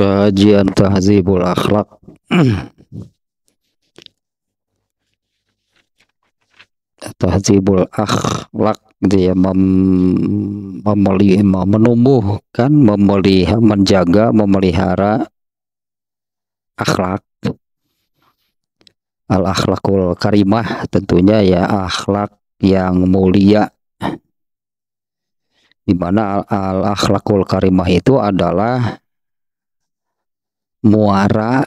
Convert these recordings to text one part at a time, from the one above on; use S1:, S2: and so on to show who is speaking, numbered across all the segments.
S1: Kajian Tahzibul Akhlak Tahzibul Akhlak dia mem memelihara menumbuhkan, memelihara, menjaga, memelihara akhlak. Al akhlakul karimah tentunya ya akhlak yang mulia. Di mana al akhlakul karimah itu adalah muara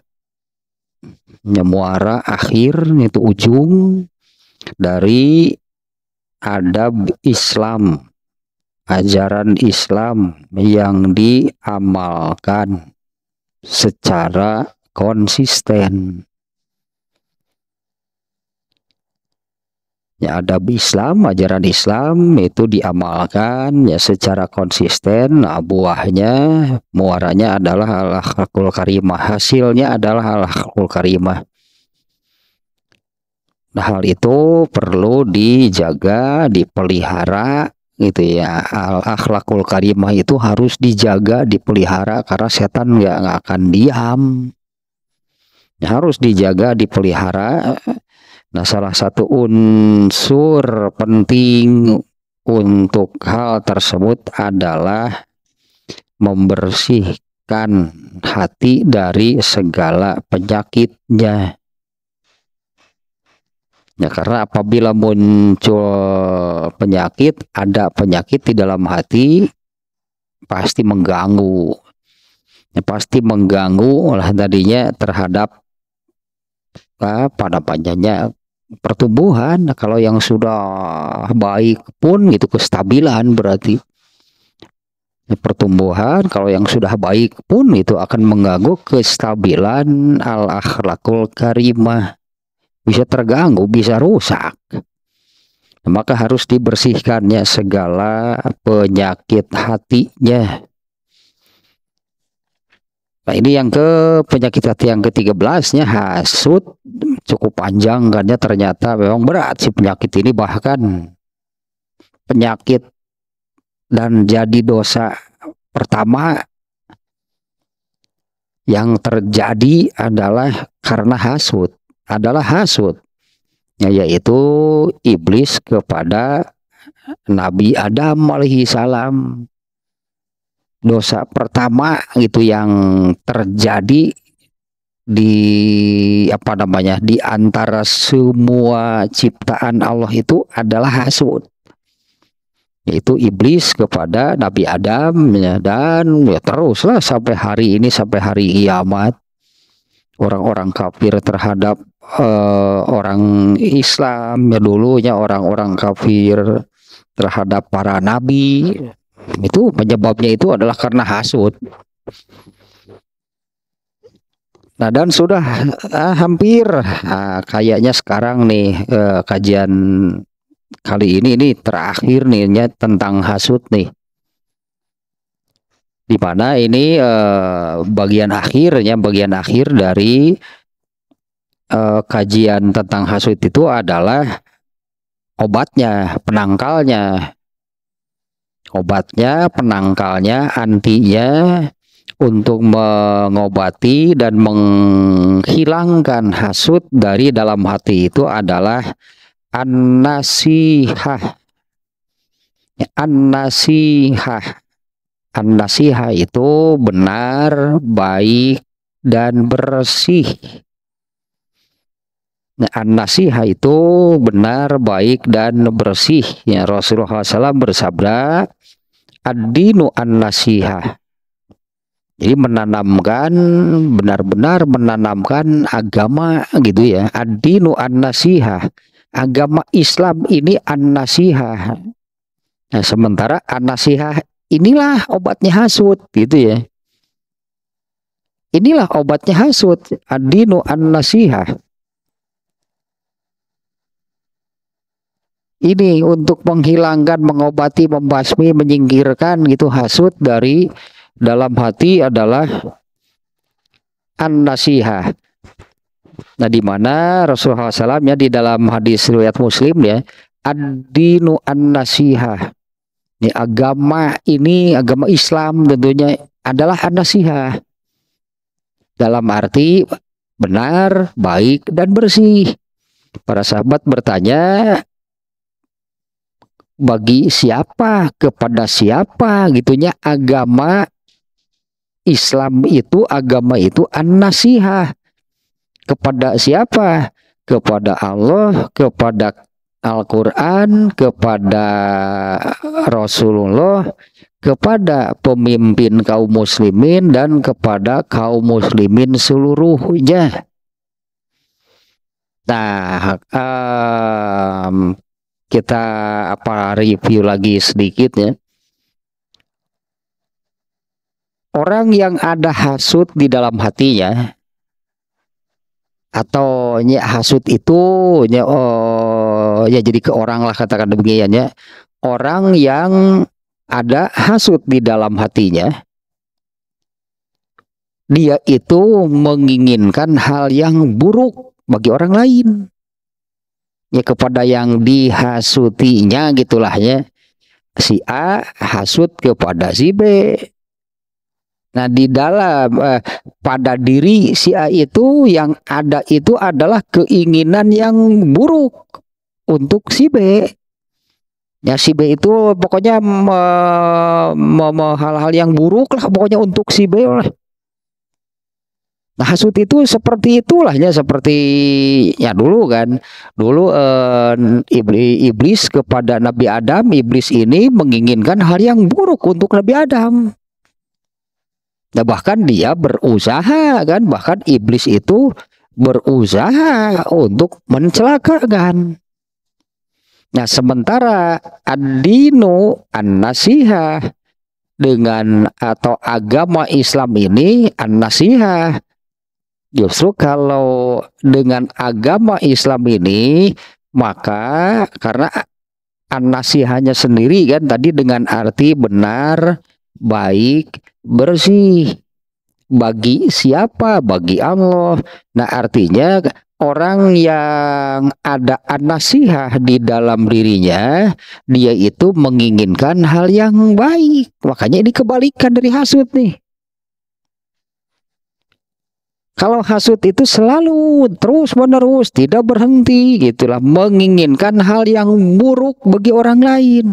S1: ya muara akhir itu ujung dari adab Islam ajaran Islam yang diamalkan secara konsisten ya adab Islam ajaran Islam itu diamalkan ya secara konsisten nah buahnya muaranya adalah al-akhlakul karimah hasilnya adalah al-akhlakul karimah nah hal itu perlu dijaga dipelihara gitu ya al-akhlakul karimah itu harus dijaga dipelihara karena setan nggak akan diam ya, harus dijaga dipelihara Nah, salah satu unsur penting untuk hal tersebut adalah membersihkan hati dari segala penyakitnya. Ya, karena apabila muncul penyakit, ada penyakit di dalam hati, pasti mengganggu. Ya, pasti mengganggu oleh tadinya terhadap apa, ah, pada panjangnya pertumbuhan nah, kalau yang sudah baik pun gitu kestabilan berarti nah, pertumbuhan kalau yang sudah baik pun itu akan mengganggu kestabilan al akhlakul karimah bisa terganggu bisa rusak maka harus dibersihkannya segala penyakit hatinya Nah, ini yang ke penyakit hati yang ke-13 nya hasut cukup panjang kan ya ternyata memang berat si penyakit ini bahkan penyakit dan jadi dosa pertama yang terjadi adalah karena hasut adalah hasut ya, yaitu iblis kepada Nabi Adam alaihi salam dosa pertama gitu yang terjadi di apa namanya di antara semua ciptaan Allah itu adalah hasud yaitu iblis kepada Nabi Adam ya, dan ya teruslah sampai hari ini sampai hari kiamat orang-orang kafir terhadap uh, orang Islam ya dulunya orang-orang kafir terhadap para nabi itu penyebabnya itu adalah karena hasut. Nah dan sudah ah, hampir ah, kayaknya sekarang nih eh, kajian kali ini ini terakhir nih ya, tentang hasut nih. Di mana ini eh, bagian akhirnya bagian akhir dari eh, kajian tentang hasut itu adalah obatnya, penangkalnya obatnya, penangkalnya, antinya untuk mengobati dan menghilangkan hasut dari dalam hati itu adalah an-nasihah. An-nasihah. An-nasihah itu benar, baik, dan bersih. An-nasihah itu benar, baik, dan bersih. Ya, Rasulullah SAW bersabda, ad-dinu an-nasihah. Jadi menanamkan benar-benar menanamkan agama gitu ya. Ad-dinu an-nasihah. Agama Islam ini an-nasihah. Nah, sementara an-nasihah inilah obatnya hasud gitu ya. Inilah obatnya hasud, ad-dinu an-nasihah. ini untuk menghilangkan, mengobati, membasmi, menyingkirkan gitu hasut dari dalam hati adalah an-nasihah. Nah, di mana Rasulullah SAW ya di dalam hadis riwayat Muslim ya, ad an-nasihah. Ini agama ini agama Islam tentunya adalah an-nasihah. Dalam arti benar, baik dan bersih. Para sahabat bertanya, bagi siapa kepada siapa gitunya agama Islam itu agama itu an-nasihah kepada siapa kepada Allah kepada Al-Qur'an kepada Rasulullah kepada pemimpin kaum muslimin dan kepada kaum muslimin seluruhnya nah um, kita apa review lagi sedikit ya. Orang yang ada hasut di dalam hatinya atau ya, hasut itu ya, oh, ya jadi ke orang lah katakan demikian ya. Orang yang ada hasut di dalam hatinya dia itu menginginkan hal yang buruk bagi orang lain ya kepada yang dihasutinya gitulah ya si A hasut kepada si B nah di dalam eh, pada diri si A itu yang ada itu adalah keinginan yang buruk untuk si B Ya si B itu pokoknya hal-hal yang buruk lah pokoknya untuk si B lah. Nah, hasut itu seperti itulah ya seperti ya dulu kan. Dulu eh, iblis, kepada Nabi Adam, iblis ini menginginkan hal yang buruk untuk Nabi Adam. Nah, bahkan dia berusaha kan, bahkan iblis itu berusaha untuk mencelakakan. Nah, sementara adino an-nasihah dengan atau agama Islam ini an-nasihah Justru kalau dengan agama Islam ini maka karena anasihannya sendiri kan tadi dengan arti benar, baik, bersih. Bagi siapa? Bagi Allah. Nah artinya orang yang ada anasihah di dalam dirinya, dia itu menginginkan hal yang baik. Makanya ini kebalikan dari hasut nih. Kalau hasut itu selalu terus menerus tidak berhenti gitulah menginginkan hal yang buruk bagi orang lain.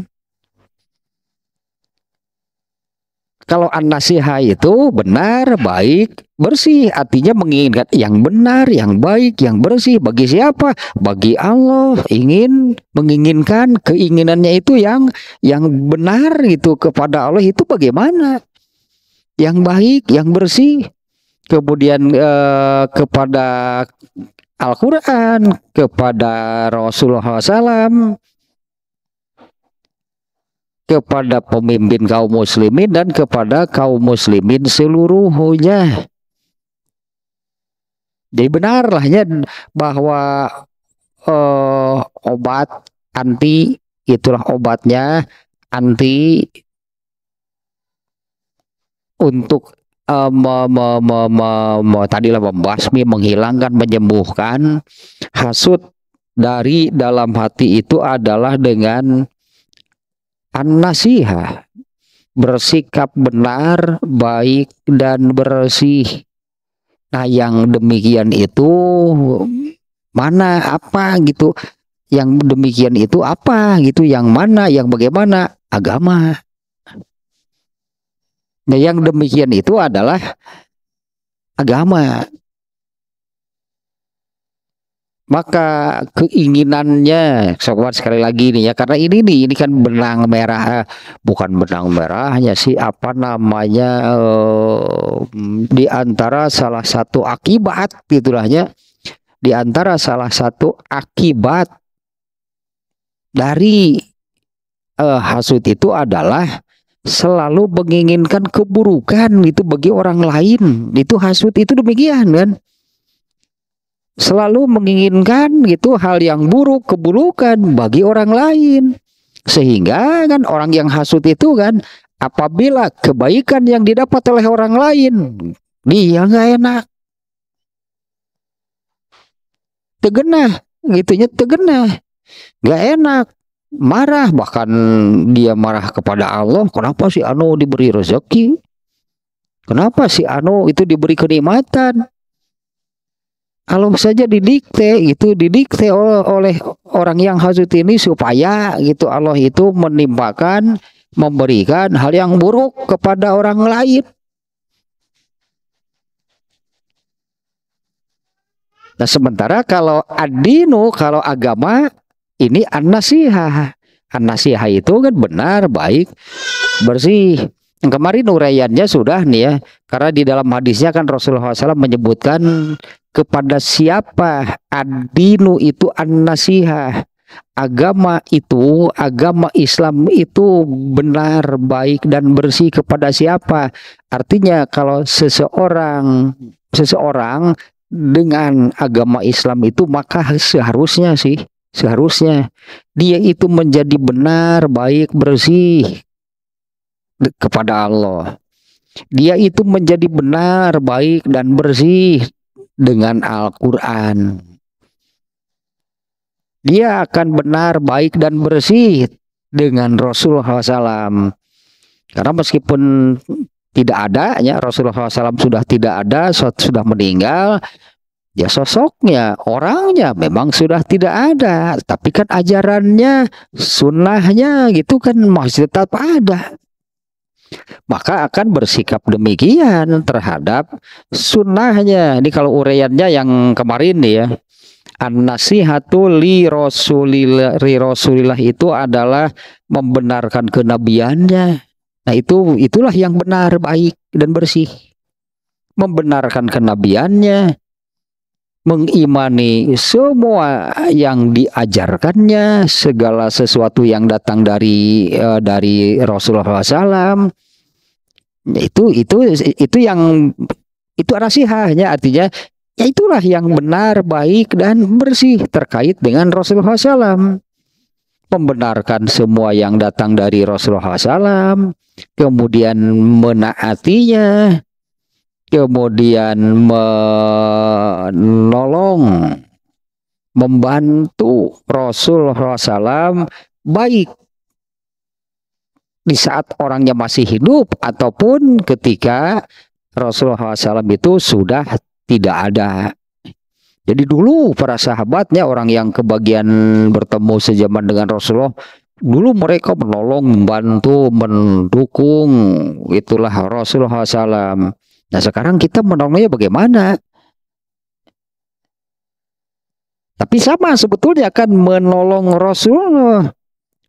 S1: Kalau an-nasiha itu benar, baik, bersih artinya menginginkan yang benar, yang baik, yang bersih bagi siapa? Bagi Allah ingin menginginkan keinginannya itu yang yang benar gitu kepada Allah itu bagaimana? Yang baik, yang bersih kemudian eh, kepada Al-Quran, kepada Rasulullah SAW, kepada pemimpin kaum muslimin dan kepada kaum muslimin seluruhnya. Jadi benarlahnya bahwa eh, obat anti itulah obatnya anti untuk uh, me, tadilah membasmi, menghilangkan, menyembuhkan hasut dari dalam hati itu adalah dengan an-nasihah bersikap benar, baik dan bersih. Nah, yang demikian itu mana apa gitu? Yang demikian itu apa gitu? Yang mana? Yang bagaimana? Agama. Nah, yang demikian itu adalah agama. Maka keinginannya, sobat sekali lagi ini ya, karena ini nih, ini kan benang merah, eh, bukan benang merahnya sih, apa namanya, eh, di antara salah satu akibat, itulahnya di antara salah satu akibat dari uh, eh, hasut itu adalah selalu menginginkan keburukan gitu bagi orang lain. Itu hasut itu demikian kan. Selalu menginginkan gitu hal yang buruk, keburukan bagi orang lain. Sehingga kan orang yang hasut itu kan apabila kebaikan yang didapat oleh orang lain dia nggak enak. Tegenah, gitunya tegenah. Nggak enak marah bahkan dia marah kepada Allah kenapa si Anu diberi rezeki kenapa si Anu itu diberi kenikmatan kalau saja didikte itu didikte oleh, orang yang hasut ini supaya gitu Allah itu menimpakan memberikan hal yang buruk kepada orang lain Nah sementara kalau Adino kalau agama ini an-nasihah. An-nasihah itu kan benar, baik, bersih. Yang kemarin uraiannya sudah nih ya, karena di dalam hadisnya kan Rasulullah SAW menyebutkan kepada siapa adinu itu an Agama itu, agama Islam itu benar, baik dan bersih kepada siapa? Artinya kalau seseorang seseorang dengan agama Islam itu maka seharusnya sih Seharusnya dia itu menjadi benar, baik, bersih kepada Allah. Dia itu menjadi benar, baik, dan bersih dengan Al-Quran. Dia akan benar, baik, dan bersih dengan Rasulullah SAW. Karena meskipun tidak ada, ya Rasulullah SAW sudah tidak ada, sudah meninggal, Ya sosoknya, orangnya memang sudah tidak ada, tapi kan ajarannya, sunnahnya gitu kan masih tetap ada. Maka akan bersikap demikian terhadap sunnahnya. Ini kalau uraiannya yang kemarin nih ya. An-nasihatu li rasulillah, li rasulillah itu adalah membenarkan kenabiannya. Nah itu itulah yang benar, baik dan bersih. Membenarkan kenabiannya, mengimani semua yang diajarkannya, segala sesuatu yang datang dari uh, dari Rasulullah SAW. Itu itu itu yang itu rasihahnya artinya ya itulah yang benar, baik dan bersih terkait dengan Rasulullah SAW membenarkan semua yang datang dari Rasulullah SAW, kemudian menaatinya, kemudian menolong, membantu Rasulullah SAW baik di saat orangnya masih hidup ataupun ketika Rasulullah SAW itu sudah tidak ada. Jadi dulu para sahabatnya orang yang kebagian bertemu sejaman dengan Rasulullah dulu mereka menolong, membantu, mendukung itulah Rasulullah SAW. Nah sekarang kita menolongnya bagaimana? Tapi sama sebetulnya akan menolong Rasulullah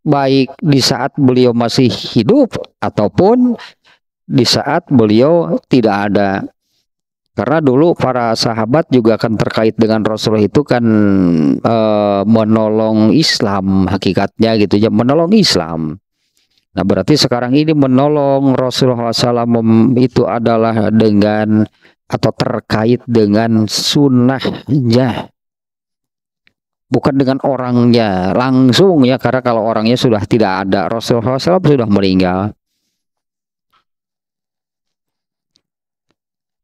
S1: baik di saat beliau masih hidup ataupun di saat beliau tidak ada. Karena dulu para sahabat juga akan terkait dengan Rasulullah itu kan e, menolong Islam hakikatnya gitu ya, menolong Islam. Nah berarti sekarang ini menolong Rasulullah SAW itu adalah dengan atau terkait dengan sunnahnya bukan dengan orangnya langsung ya karena kalau orangnya sudah tidak ada Rasulullah SAW sudah meninggal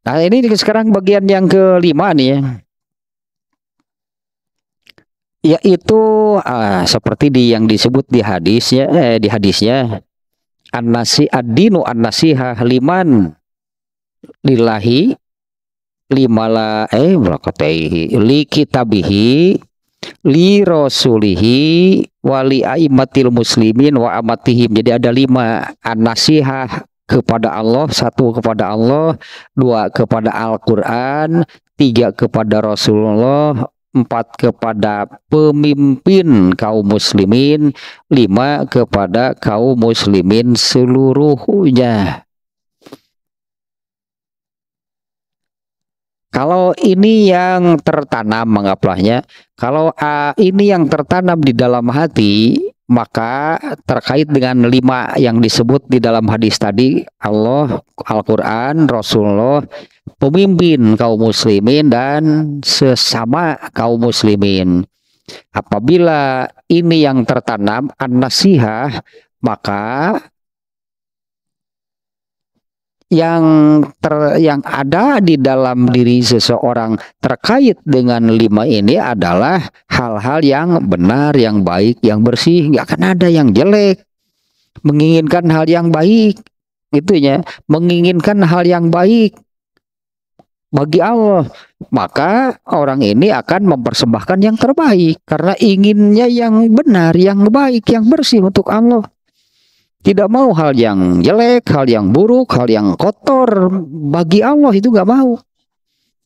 S1: nah ini sekarang bagian yang kelima nih ya yaitu uh, seperti di yang disebut di hadisnya eh, di hadisnya annasi ad-dinu an-nasihah liman lillahi limala eh barakataihi li kitabihi li rasulihi wali aimatil muslimin wa amatihim jadi ada lima an nasiha kepada Allah satu kepada Allah dua kepada Al-Quran tiga kepada Rasulullah empat kepada pemimpin kaum muslimin, lima kepada kaum muslimin seluruhnya. Kalau ini yang tertanam mengaplahnya, kalau uh, ini yang tertanam di dalam hati, maka terkait dengan lima yang disebut di dalam hadis tadi Allah, Al-Quran, Rasulullah, pemimpin kaum muslimin dan sesama kaum muslimin. Apabila ini yang tertanam an-nasihah, maka yang ter, yang ada di dalam diri seseorang terkait dengan lima ini adalah hal-hal yang benar, yang baik, yang bersih, Gak akan ada yang jelek. Menginginkan hal yang baik, gitu ya. Menginginkan hal yang baik bagi Allah, maka orang ini akan mempersembahkan yang terbaik karena inginnya yang benar, yang baik, yang bersih untuk Allah. Tidak mau hal yang jelek, hal yang buruk, hal yang kotor. Bagi Allah itu nggak mau.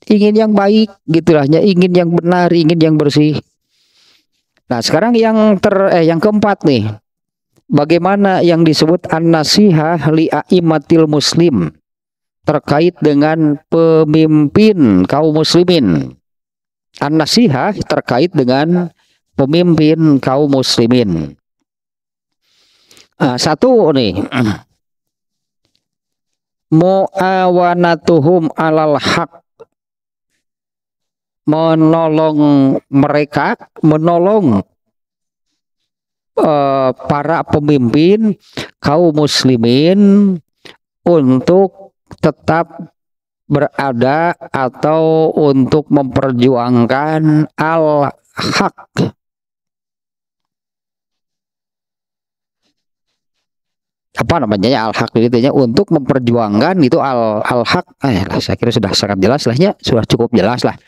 S1: Ingin yang baik gitulahnya. ingin yang benar, ingin yang bersih. Nah, sekarang yang ter eh yang keempat nih. Bagaimana yang disebut an-nasihah li aimatil muslim terkait dengan pemimpin kaum muslimin. An-nasihah terkait dengan pemimpin kaum muslimin uh, satu nih muawanatuhum alal haq menolong mereka menolong uh, para pemimpin kaum muslimin untuk tetap berada atau untuk memperjuangkan al-haq apa namanya ya al hak gitu ya untuk memperjuangkan itu al al hak, eh lah, saya kira sudah sangat jelas lah ya, sudah cukup jelas lah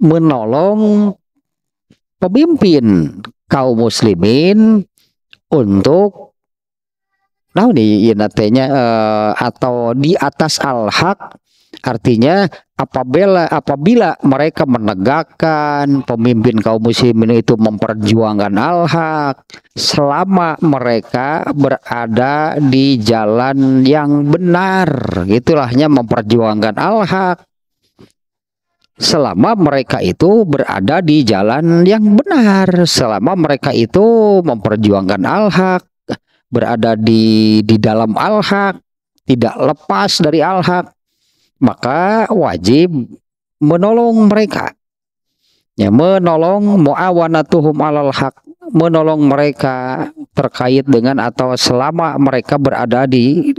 S1: menolong pemimpin kaum muslimin untuk nah nih ya, uh, atau di atas al hak. Artinya apabila apabila mereka menegakkan pemimpin kaum muslimin itu memperjuangkan al-haq selama mereka berada di jalan yang benar itulahnya memperjuangkan al-haq selama mereka itu berada di jalan yang benar selama mereka itu memperjuangkan al-haq berada di di dalam al-haq tidak lepas dari al-haq maka wajib menolong mereka. Ya, menolong muawanatuhum alal haq, menolong mereka terkait dengan atau selama mereka berada di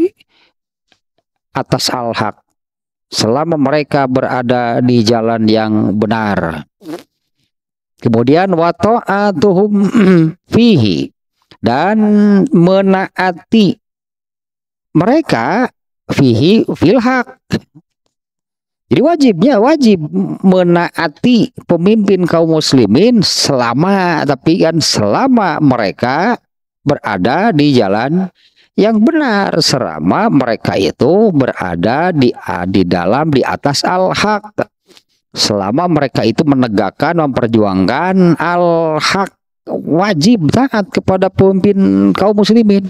S1: atas al-haq. Selama mereka berada di jalan yang benar. Kemudian wato'atuhum fihi dan menaati mereka fihi filhak jadi wajibnya wajib menaati pemimpin kaum muslimin selama tapi kan selama mereka berada di jalan yang benar selama mereka itu berada di di dalam di atas al-haq selama mereka itu menegakkan memperjuangkan al-haq wajib taat kepada pemimpin kaum muslimin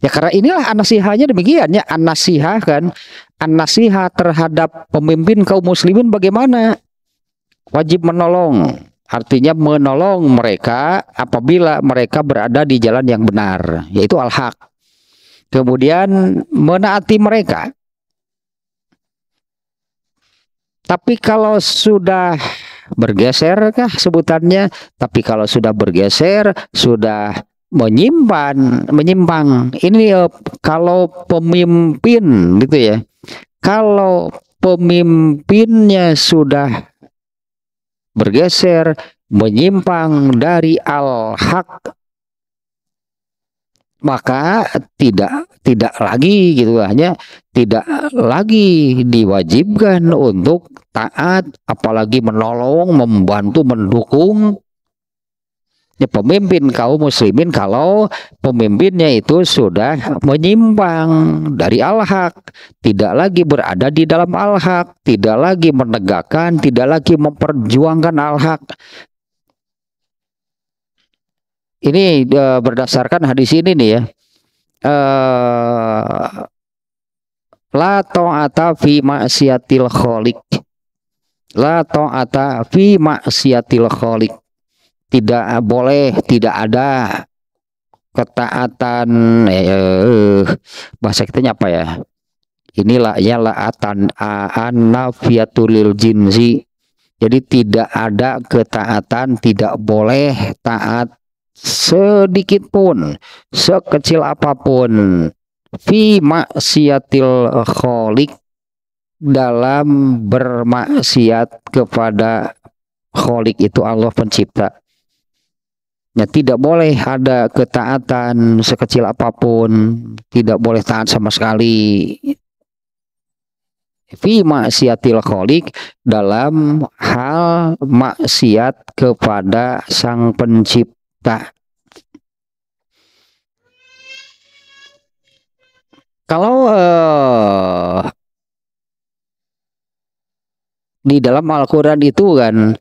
S1: Ya karena inilah anasihahnya demikian ya anasihah kan nasihat terhadap pemimpin kaum muslimin bagaimana? Wajib menolong. Artinya menolong mereka apabila mereka berada di jalan yang benar, yaitu al-haq. Kemudian menaati mereka. Tapi kalau sudah bergeser kah sebutannya? Tapi kalau sudah bergeser, sudah menyimpan menyimpang ini uh, kalau pemimpin gitu ya kalau pemimpinnya sudah bergeser menyimpang dari al-haq maka tidak tidak lagi gitu hanya tidak lagi diwajibkan untuk taat apalagi menolong membantu mendukung ya, pemimpin kaum muslimin kalau pemimpinnya itu sudah menyimpang dari al-haq, tidak lagi berada di dalam al-haq, tidak lagi menegakkan, tidak lagi memperjuangkan al-haq. Ini uh, berdasarkan hadis ini nih ya. E, la ta'ata fi maksiatil kholik La ta'ata fi maksiatil kholik tidak eh, boleh tidak ada ketaatan ya, ya, eh, bahasa kita apa ya inilah ya laatan anafiatul jinzi jadi tidak ada ketaatan tidak boleh taat sedikit pun sekecil apapun fi maksiatil kholik dalam bermaksiat kepada kholik itu Allah pencipta Ya, tidak boleh ada ketaatan sekecil apapun, tidak boleh taat sama sekali. Fi maksiatil kholik dalam hal maksiat kepada sang pencipta. Kalau uh, di dalam Al-Quran itu kan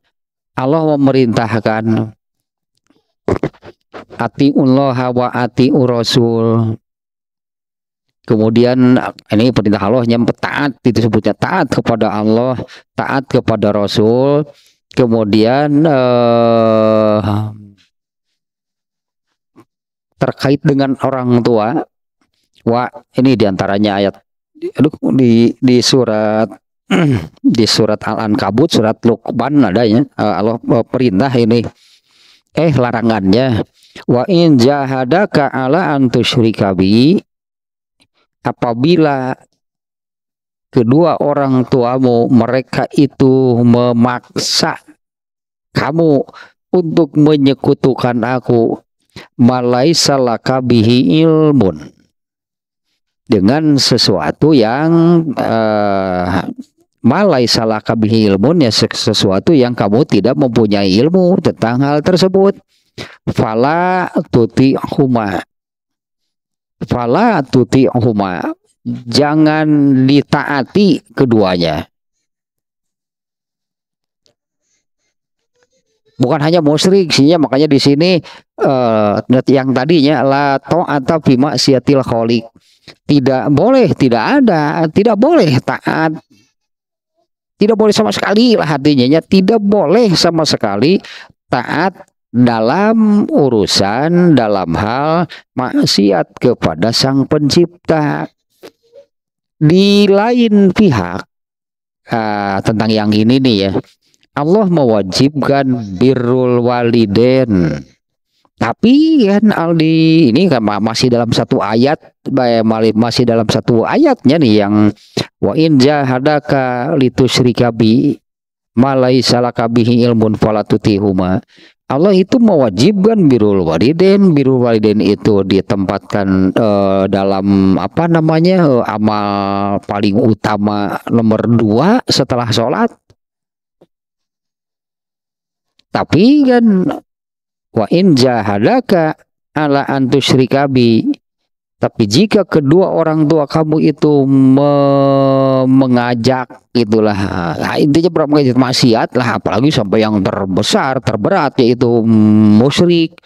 S1: Allah memerintahkan Allah wa ati rasul kemudian ini perintah Allah yang taat itu sebutnya taat kepada Allah taat kepada Rasul kemudian eh, terkait dengan orang tua wa ini diantaranya ayat aduh di di surat di surat Al-Ankabut surat Luqman ya eh, Allah eh, perintah ini eh larangannya Wa in jahadaka ala antusyrikabi apabila kedua orang tuamu mereka itu memaksa kamu untuk menyekutukan aku malaisalakabihi ilmun dengan sesuatu yang uh, eh, malai ilmun ya sesuatu yang kamu tidak mempunyai ilmu tentang hal tersebut. Fala tuti huma. Fala tuti huma. Jangan ditaati keduanya. Bukan hanya musyrik, sehingga makanya di sini uh, yang tadinya la atau bima siatil kholik. Tidak boleh, tidak ada, tidak boleh taat tidak boleh sama sekali lah hatinya tidak boleh sama sekali taat dalam urusan dalam hal maksiat kepada sang pencipta di lain pihak uh, tentang yang ini nih ya Allah mewajibkan birrul waliden tapi kan Aldi ini kan masih dalam satu ayat eh, masih dalam satu ayatnya nih yang wa in jahadaka litusyrika bi malaisa lakabihi ilmun falatutihuma Allah itu mewajibkan birul walidain birul walidain itu ditempatkan uh, dalam apa namanya uh, amal paling utama nomor dua setelah sholat tapi kan wa in jahadaka ala antusyrikabi tapi jika kedua orang tua kamu itu me mengajak itulah nah, intinya berbagai mengajak maksiat lah apalagi sampai yang terbesar terberat yaitu musyrik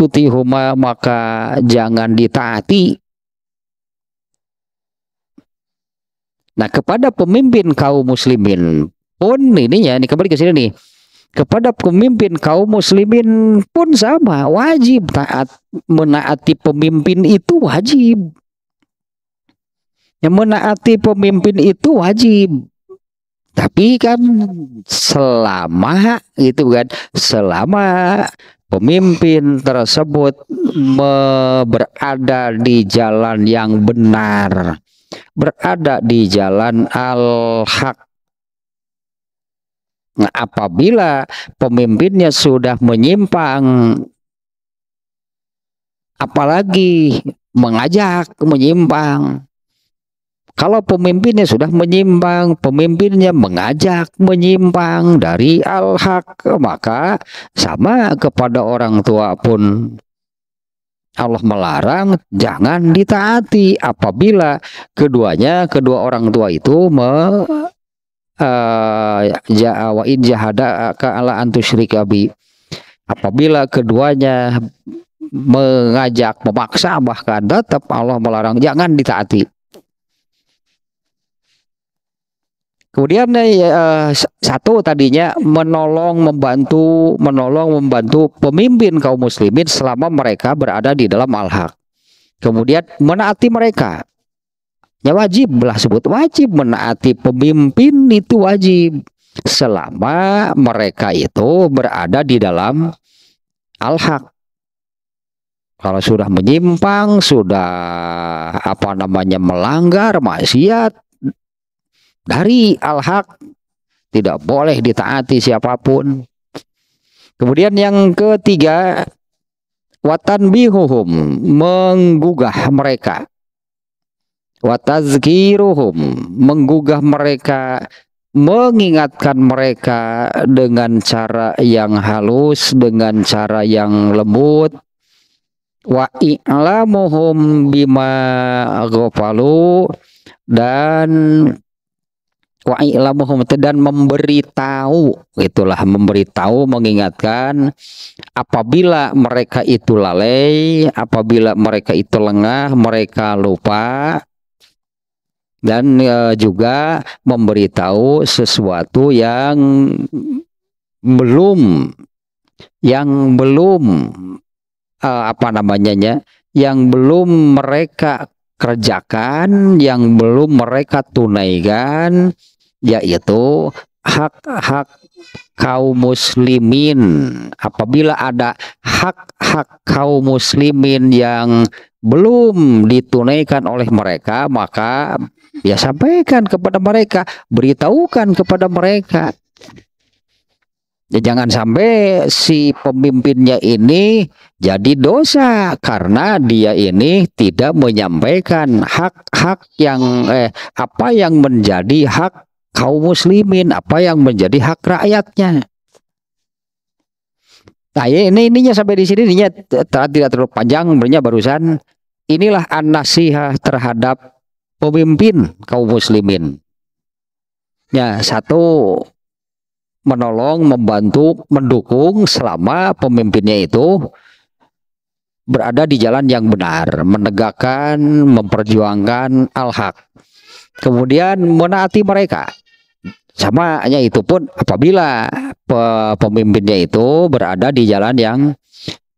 S1: tuti huma maka jangan ditaati. Nah kepada pemimpin kaum muslimin pun ininya ini kembali ke sini nih kepada pemimpin kaum muslimin pun sama wajib taat menaati pemimpin itu wajib yang menaati pemimpin itu wajib tapi kan selama gitu kan selama pemimpin tersebut berada di jalan yang benar berada di jalan al-haq apabila pemimpinnya sudah menyimpang apalagi mengajak menyimpang kalau pemimpinnya sudah menyimpang, pemimpinnya mengajak menyimpang dari al-haq, maka sama kepada orang tua pun Allah melarang jangan ditaati apabila keduanya kedua orang tua itu me ja'a wa in ala antusyrika apabila keduanya mengajak memaksa bahkan tetap Allah melarang jangan ditaati Kemudian eh, satu tadinya menolong membantu menolong membantu pemimpin kaum muslimin selama mereka berada di dalam al-haq. Kemudian menaati mereka. Ya wajib lah sebut wajib menaati pemimpin itu wajib selama mereka itu berada di dalam al-haq. Kalau sudah menyimpang, sudah apa namanya melanggar maksiat dari al-haq tidak boleh ditaati siapapun. Kemudian yang ketiga, watan bihuhum menggugah mereka watazkiruhum menggugah mereka mengingatkan mereka dengan cara yang halus dengan cara yang lembut wa i'lamuhum bima ghafalu dan wa i'lamuhum dan memberitahu itulah memberitahu mengingatkan apabila mereka itu lalai apabila mereka itu lengah mereka lupa dan e, juga memberitahu sesuatu yang belum yang belum e, apa namanya ya yang belum mereka kerjakan yang belum mereka tunaikan yaitu hak-hak kaum muslimin apabila ada hak-hak kaum muslimin yang belum ditunaikan oleh mereka maka Ya sampaikan kepada mereka, beritahukan kepada mereka. Ya, jangan sampai si pemimpinnya ini jadi dosa karena dia ini tidak menyampaikan hak-hak yang eh, apa yang menjadi hak kaum muslimin, apa yang menjadi hak rakyatnya. Nah, ya ini ininya sampai di sini ininya tidak terlalu panjang, bernya barusan inilah anasihah terhadap pemimpin kaum muslimin. Ya, satu menolong, membantu, mendukung selama pemimpinnya itu berada di jalan yang benar, menegakkan, memperjuangkan al-haq. Kemudian menaati mereka. Sama hanya itu pun apabila pemimpinnya itu berada di jalan yang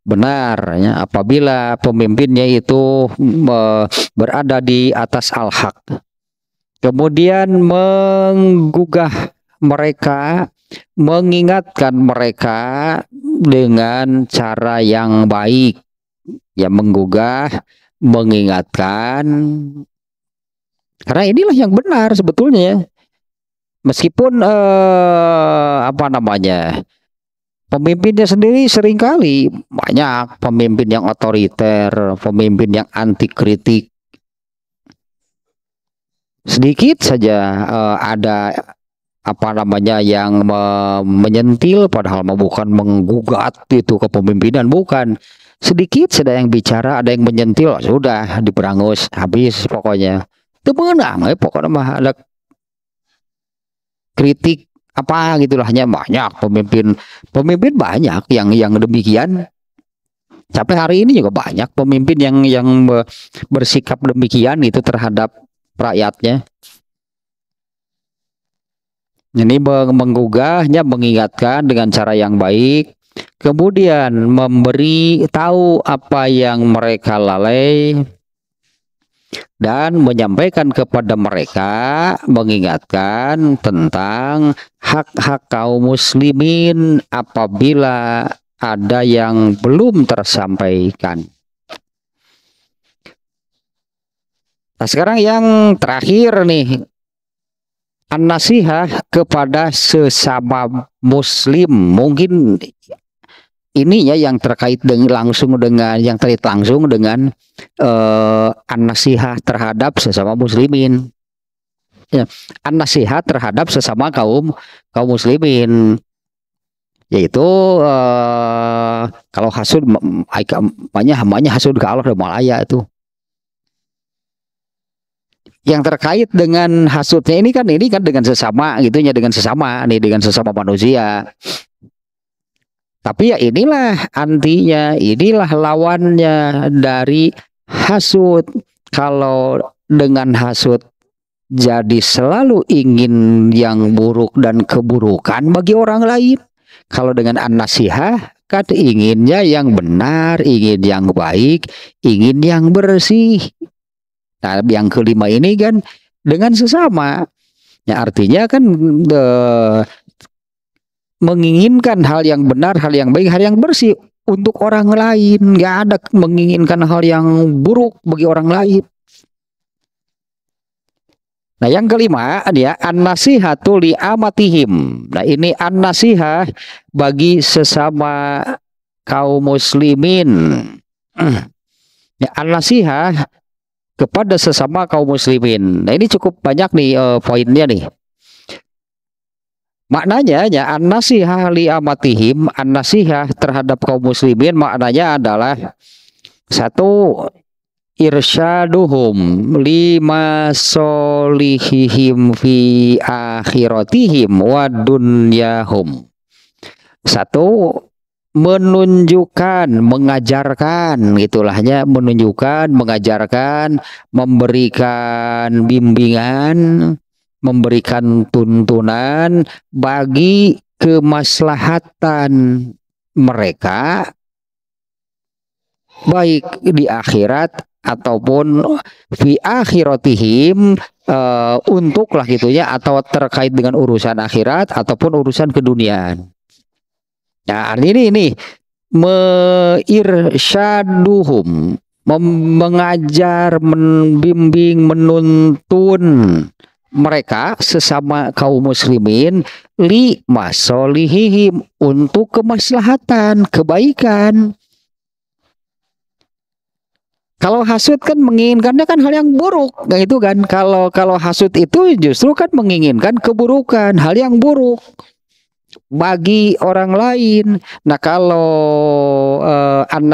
S1: benar ya apabila pemimpinnya itu me, berada di atas al-haq kemudian menggugah mereka mengingatkan mereka dengan cara yang baik ya menggugah mengingatkan karena inilah yang benar sebetulnya ya. meskipun eh, apa namanya Pemimpinnya sendiri seringkali banyak pemimpin yang otoriter, pemimpin yang anti kritik. Sedikit saja uh, ada apa namanya yang me menyentil padahal bukan menggugat itu kepemimpinan bukan sedikit sudah yang bicara ada yang menyentil sudah diperangus habis pokoknya itu mengenang eh, pokoknya mah ada kritik apa gitu lah hanya banyak pemimpin pemimpin banyak yang yang demikian sampai hari ini juga banyak pemimpin yang yang bersikap demikian itu terhadap rakyatnya ini menggugahnya mengingatkan dengan cara yang baik kemudian memberi tahu apa yang mereka lalai dan menyampaikan kepada mereka mengingatkan tentang hak-hak kaum muslimin apabila ada yang belum tersampaikan. Nah, sekarang yang terakhir nih an-nasihah kepada sesama muslim mungkin ininya yang terkait dengan langsung dengan yang terkait langsung dengan eh, an-nasihah terhadap sesama muslimin. Ya, an-nasihah terhadap sesama kaum kaum muslimin yaitu eh, kalau hasud banyak banyak hasud ke Allah dan malaya itu. Yang terkait dengan hasutnya ini kan ini kan dengan sesama gitunya dengan sesama nih dengan sesama manusia tapi ya inilah antinya, inilah lawannya dari hasut. Kalau dengan hasut jadi selalu ingin yang buruk dan keburukan bagi orang lain. Kalau dengan an-nasihah kan inginnya yang benar, ingin yang baik, ingin yang bersih. Nah, yang kelima ini kan dengan sesama. Ya artinya kan eh, menginginkan hal yang benar, hal yang baik, hal yang bersih untuk orang lain. Gak ada menginginkan hal yang buruk bagi orang lain. Nah yang kelima dia an nasihatul li amatihim. Nah ini an-nasihah bagi sesama kaum muslimin. Ya, an-nasihah kepada sesama kaum muslimin. Nah ini cukup banyak nih uh, poinnya nih. Maknanya ya an-nasihah li amatihim, an-nasihah terhadap kaum muslimin maknanya adalah satu irsyaduhum lima solihihim fi akhiratihim wa dunyahum. Satu menunjukkan, mengajarkan itulahnya menunjukkan, mengajarkan, memberikan bimbingan memberikan tuntunan bagi kemaslahatan mereka baik di akhirat ataupun fi akhiratihim uh, untuklah gitunya atau terkait dengan urusan akhirat ataupun urusan keduniaan. Nah, ini ini meirsyaduhum mengajar, membimbing, menuntun mereka sesama kaum muslimin li masolihihim untuk kemaslahatan, kebaikan. Kalau hasut kan menginginkannya kan hal yang buruk, nah itu kan. Kalau kalau hasut itu justru kan menginginkan keburukan, hal yang buruk bagi orang lain. Nah, kalau uh, eh, an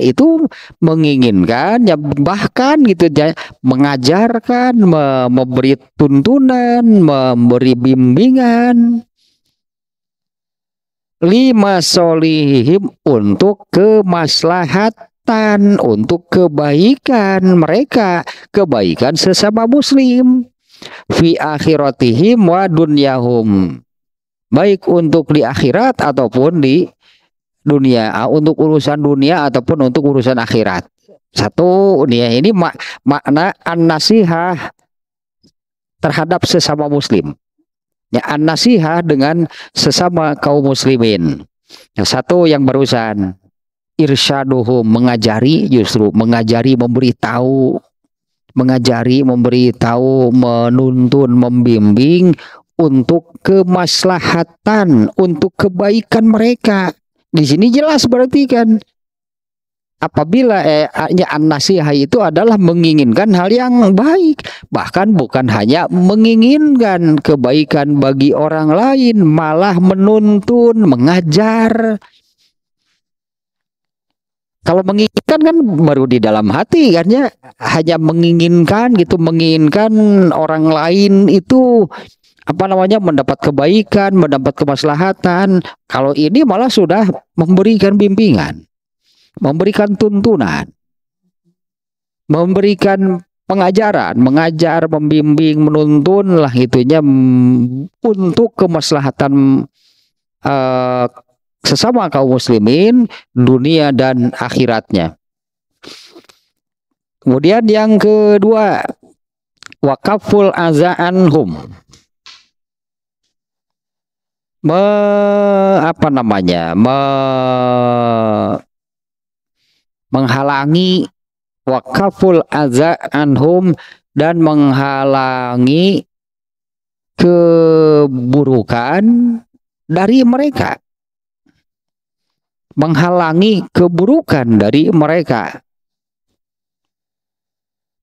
S1: itu menginginkan ya bahkan gitu ya mengajarkan, me memberi tuntunan, memberi bimbingan lima solihim untuk kemaslahatan, untuk kebaikan mereka, kebaikan sesama muslim fi akhiratihim wa dunyahum baik untuk di akhirat ataupun di dunia untuk urusan dunia ataupun untuk urusan akhirat satu dunia ya, ini mak makna an nasihah terhadap sesama muslim ya an nasihah dengan sesama kaum muslimin yang satu yang barusan irsyaduhu mengajari justru mengajari memberitahu mengajari memberitahu menuntun membimbing untuk kemaslahatan, untuk kebaikan mereka. Di sini jelas berarti kan apabila eh, an itu adalah menginginkan hal yang baik, bahkan bukan hanya menginginkan kebaikan bagi orang lain, malah menuntun, mengajar. Kalau menginginkan kan baru di dalam hati kan ya, hanya menginginkan gitu, menginginkan orang lain itu apa namanya mendapat kebaikan, mendapat kemaslahatan. Kalau ini malah sudah memberikan bimbingan, memberikan tuntunan, memberikan pengajaran, mengajar, membimbing, menuntun lah itunya mm, untuk kemaslahatan uh, sesama kaum muslimin dunia dan akhiratnya. Kemudian yang kedua wakaful azaan hum me apa namanya me menghalangi wakaful azza anhum dan menghalangi keburukan dari mereka menghalangi keburukan dari mereka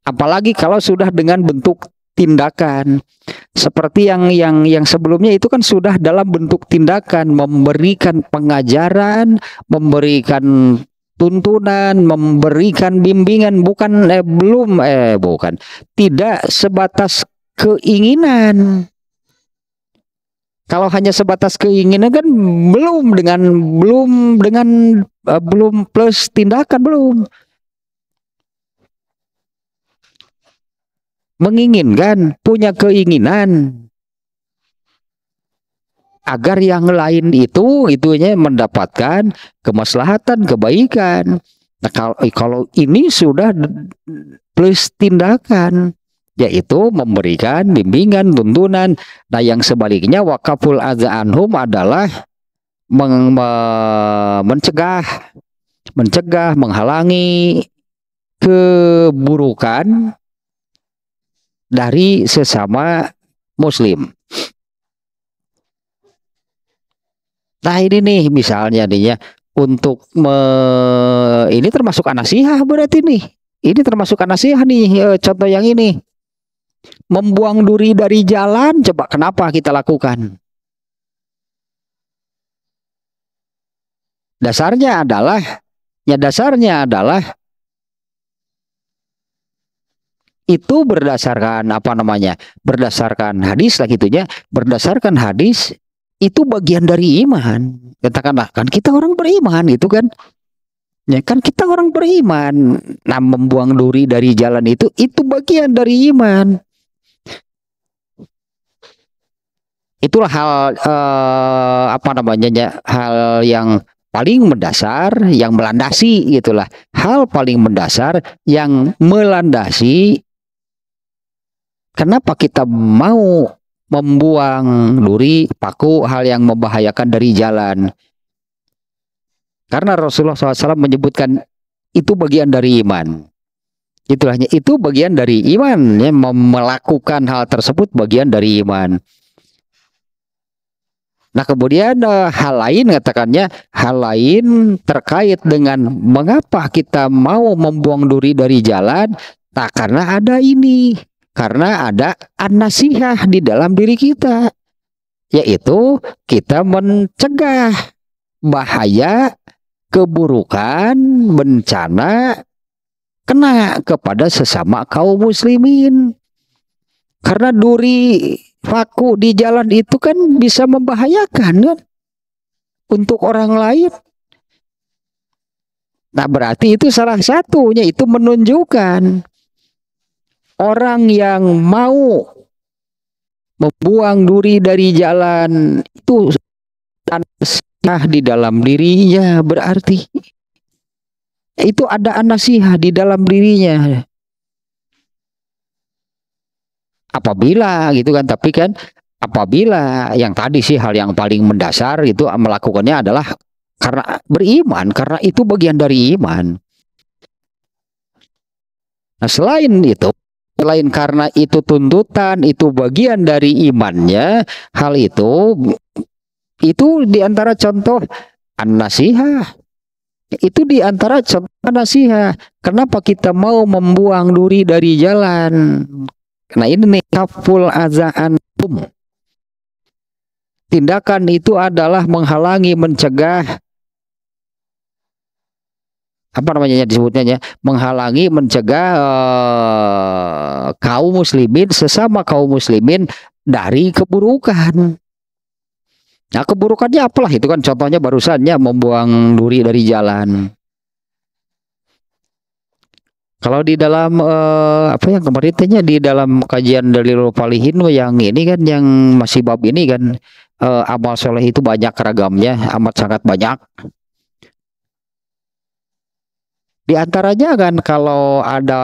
S1: apalagi kalau sudah dengan bentuk tindakan. Seperti yang yang yang sebelumnya itu kan sudah dalam bentuk tindakan memberikan pengajaran, memberikan tuntunan, memberikan bimbingan bukan eh belum eh bukan. Tidak sebatas keinginan. Kalau hanya sebatas keinginan kan belum dengan belum dengan uh, belum plus tindakan belum. menginginkan, punya keinginan agar yang lain itu itunya mendapatkan kemaslahatan, kebaikan. Nah, kalau eh, kalau ini sudah plus tindakan yaitu memberikan bimbingan, tuntunan. Nah, yang sebaliknya wakaful anhum adalah meng, me, mencegah mencegah, menghalangi keburukan dari sesama muslim. Nah ini nih misalnya nih ya untuk me, ini termasuk anasihah berarti nih. Ini termasuk anasihah nih e, contoh yang ini. Membuang duri dari jalan coba kenapa kita lakukan? Dasarnya adalah ya dasarnya adalah itu berdasarkan apa namanya berdasarkan hadis lah gitunya berdasarkan hadis itu bagian dari iman katakanlah kan kita orang beriman itu kan ya kan kita orang beriman nah membuang duri dari jalan itu itu bagian dari iman itulah hal eh, apa namanya ya, hal yang paling mendasar yang melandasi itulah hal paling mendasar yang melandasi kenapa kita mau membuang duri, paku, hal yang membahayakan dari jalan? Karena Rasulullah SAW menyebutkan itu bagian dari iman. Itulahnya itu bagian dari iman, ya, melakukan hal tersebut bagian dari iman. Nah kemudian eh, hal lain katakannya hal lain terkait dengan mengapa kita mau membuang duri dari jalan tak karena ada ini karena ada anasihah di dalam diri kita. Yaitu kita mencegah bahaya, keburukan, bencana kena kepada sesama kaum muslimin. Karena duri faku di jalan itu kan bisa membahayakan kan untuk orang lain. Nah berarti itu salah satunya itu menunjukkan orang yang mau membuang duri dari jalan itu nasihah di dalam dirinya berarti itu ada anasihah di dalam dirinya apabila gitu kan tapi kan apabila yang tadi sih hal yang paling mendasar itu melakukannya adalah karena beriman karena itu bagian dari iman nah selain itu lain karena itu tuntutan, itu bagian dari imannya. Hal itu itu diantara contoh an-nasihah. Itu diantara contoh nasihah Kenapa kita mau membuang duri dari jalan? Nah ini nih kaful azaantum. Tindakan itu adalah menghalangi, mencegah apa namanya ya disebutnya ya menghalangi mencegah eh, kaum muslimin sesama kaum muslimin dari keburukan. Nah keburukannya apalah itu kan contohnya barusannya membuang duri dari jalan. Kalau di dalam uh, apa yang kemarin di dalam kajian dari Falihin yang ini kan yang masih bab ini kan eh, amal soleh itu banyak ragamnya amat sangat banyak. Di antaranya kan kalau ada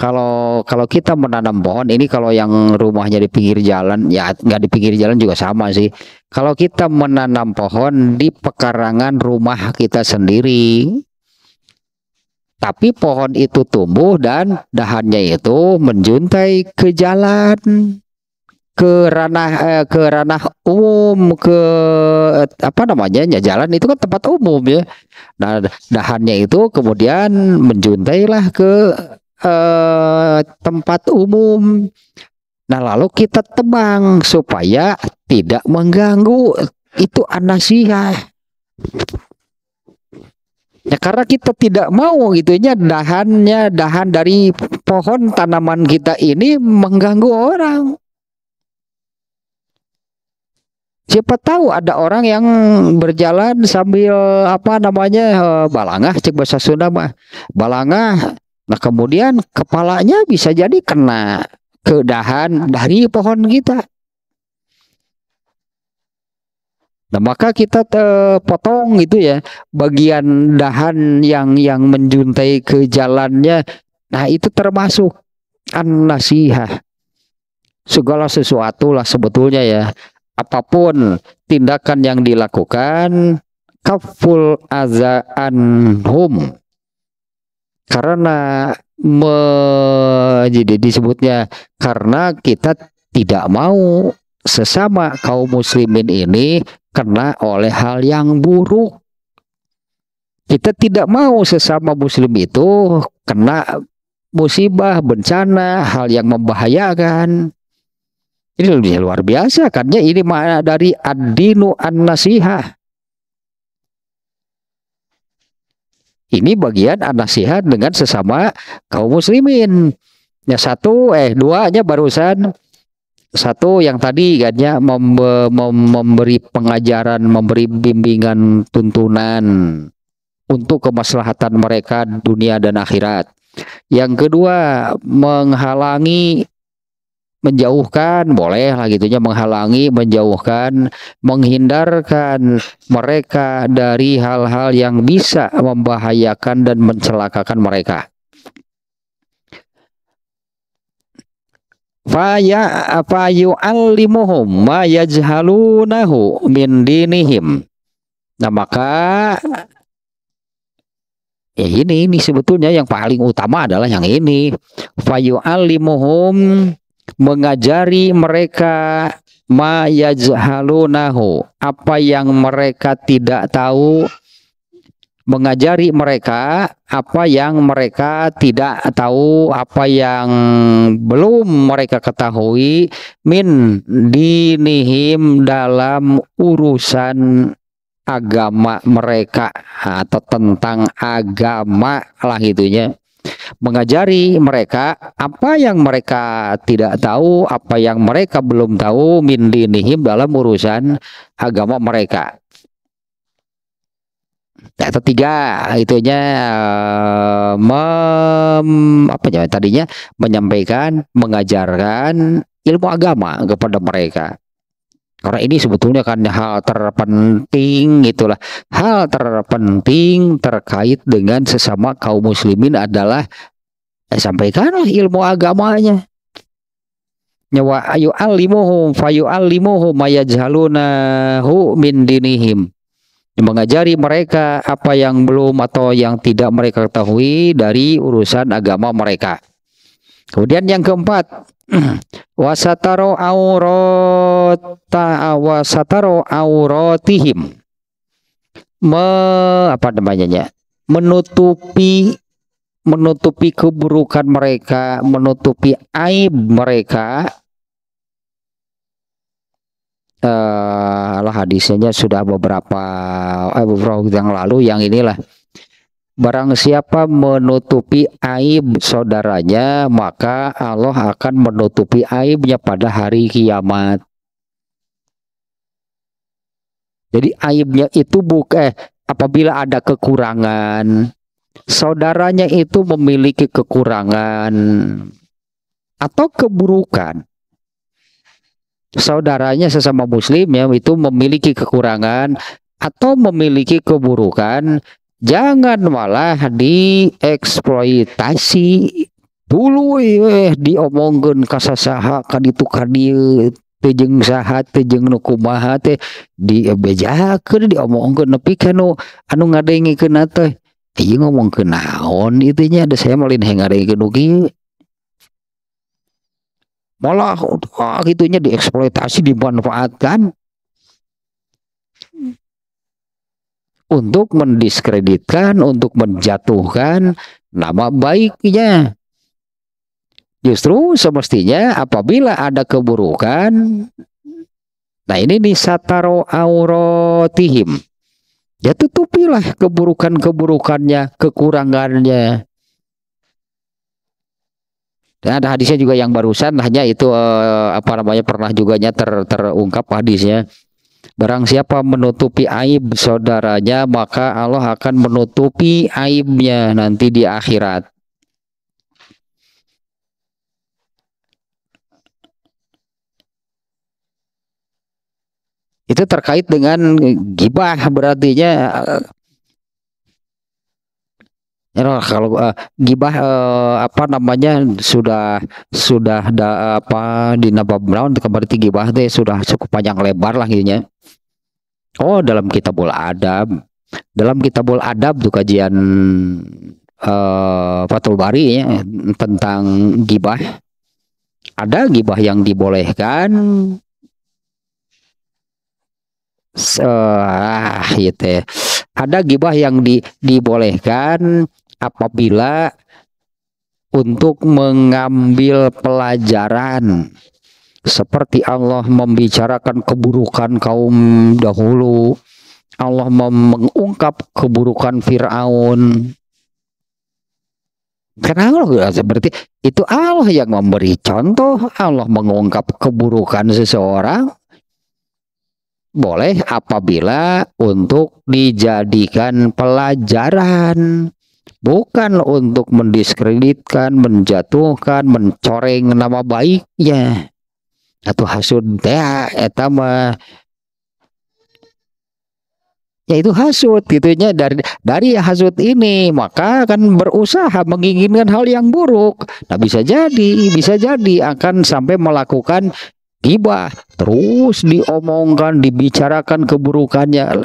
S1: kalau kalau kita menanam pohon ini kalau yang rumahnya di pinggir jalan ya nggak di pinggir jalan juga sama sih kalau kita menanam pohon di pekarangan rumah kita sendiri tapi pohon itu tumbuh dan dahannya itu menjuntai ke jalan ke ranah eh, ke ranah umum ke apa namanya ya jalan itu kan tempat umum ya nah dahannya itu kemudian menjuntailah ke eh, tempat umum nah lalu kita tebang supaya tidak mengganggu itu anasia Ya karena kita tidak mau gitunya dahannya dahan dari pohon tanaman kita ini mengganggu orang. Siapa tahu ada orang yang berjalan sambil apa namanya eh, balanga cek bahasa Sunda mah balanga Nah kemudian kepalanya bisa jadi kena kedahan dari pohon kita. Nah maka kita eh, potong gitu ya bagian dahan yang yang menjuntai ke jalannya. Nah itu termasuk an nasihah segala sesuatu lah sebetulnya ya apapun tindakan yang dilakukan kaful azaan hum karena me, jadi disebutnya karena kita tidak mau sesama kaum muslimin ini kena oleh hal yang buruk kita tidak mau sesama muslim itu kena musibah, bencana, hal yang membahayakan ini luar biasa karena ini makna dari ad-dinu an Ini bagian an dengan sesama kaum muslimin. Ya satu eh dua duanya barusan satu yang tadi katanya mem mem memberi pengajaran, memberi bimbingan tuntunan untuk kemaslahatan mereka dunia dan akhirat. Yang kedua, menghalangi menjauhkan boleh lah gitunya menghalangi menjauhkan menghindarkan mereka dari hal-hal yang bisa membahayakan dan mencelakakan mereka faya apa yu'allimuhum ma yajhalunahu min dinihim nah maka ya ini ini sebetulnya yang paling utama adalah yang ini fayu'allimuhum mengajari mereka ma apa yang mereka tidak tahu mengajari mereka apa yang mereka tidak tahu apa yang belum mereka ketahui min dinihim dalam urusan agama mereka atau tentang agama lah itunya mengajari mereka apa yang mereka tidak tahu, apa yang mereka belum tahu min dinihim dalam urusan agama mereka. Nah, ketiga itunya eh, mem, apa ya tadinya menyampaikan mengajarkan ilmu agama kepada mereka karena ini sebetulnya kan hal terpenting itulah, Hal terpenting terkait dengan sesama kaum muslimin adalah eh, sampaikanlah ilmu agamanya. Nyawa ayu alimuhum fayu alimuhum hu min dinihim mengajari mereka apa yang belum atau yang tidak mereka ketahui dari urusan agama mereka. Kemudian yang keempat, wasataro aurota, ah, wasataro auratihim. Me, apa namanya ya? Menutupi menutupi keburukan mereka, menutupi aib mereka. Eh, lah hadisnya sudah beberapa eh, beberapa yang lalu yang inilah Barang siapa menutupi aib saudaranya, maka Allah akan menutupi aibnya pada hari kiamat. Jadi aibnya itu bukan eh, apabila ada kekurangan. Saudaranya itu memiliki kekurangan atau keburukan. Saudaranya sesama muslim ya itu memiliki kekurangan atau memiliki keburukan jangan malah dieksploitasi dulu eh diomonggen kasasaha kaditu kadieu tejeng saha tejeng nu kumaha teh dibejakeun diomongkeun nepi ka nu anu ngadengikeun teh ieu ngomongkeun naon itu nya ada saya malin hayang ngadengikeun nu malah oh, gitunya dieksploitasi dimanfaatkan untuk mendiskreditkan, untuk menjatuhkan nama baiknya. Justru semestinya apabila ada keburukan, nah ini di sataro aurotihim. Ya tutupilah keburukan-keburukannya, kekurangannya. Dan ada hadisnya juga yang barusan hanya itu eh, apa namanya pernah juga ter, terungkap hadisnya Barang siapa menutupi aib saudaranya, maka Allah akan menutupi aibnya nanti di akhirat. Itu terkait dengan gibah, berartinya ya, kalau uh, gibah uh, apa namanya sudah sudah da, apa di Nababraun kembali gibah deh sudah cukup panjang lebar lah gitunya. Oh dalam kitabul adab dalam kitabul adab tuh kajian uh, eh, Fatul Bari ya, tentang gibah ada gibah yang dibolehkan ah gitu ya. ada gibah yang di, dibolehkan apabila untuk mengambil pelajaran seperti Allah membicarakan keburukan kaum dahulu Allah mengungkap keburukan Fir'aun karena seperti itu Allah yang memberi contoh Allah mengungkap keburukan seseorang boleh apabila untuk dijadikan pelajaran bukan untuk mendiskreditkan, menjatuhkan, mencoreng nama baiknya atau hasud teh etama mah ya itu hasut gitunya dari dari hasud ini maka akan berusaha menginginkan hal yang buruk nah bisa jadi bisa jadi akan sampai melakukan gibah terus diomongkan dibicarakan keburukannya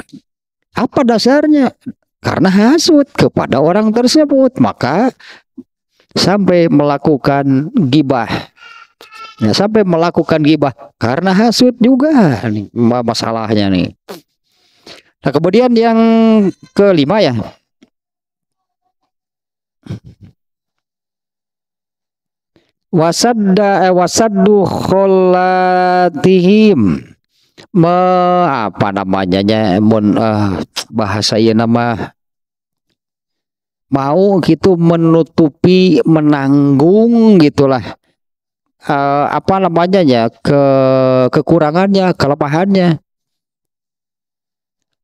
S1: apa dasarnya karena hasut kepada orang tersebut maka sampai melakukan gibah ya, sampai melakukan gibah karena hasut juga nih masalahnya nih nah kemudian yang kelima ya wasadda eh, wasaddu kholatihim me, apa namanya nya mun uh, bahasa ieu nama mau gitu menutupi menanggung gitulah uh, apa namanya ya ke kekurangannya kelemahannya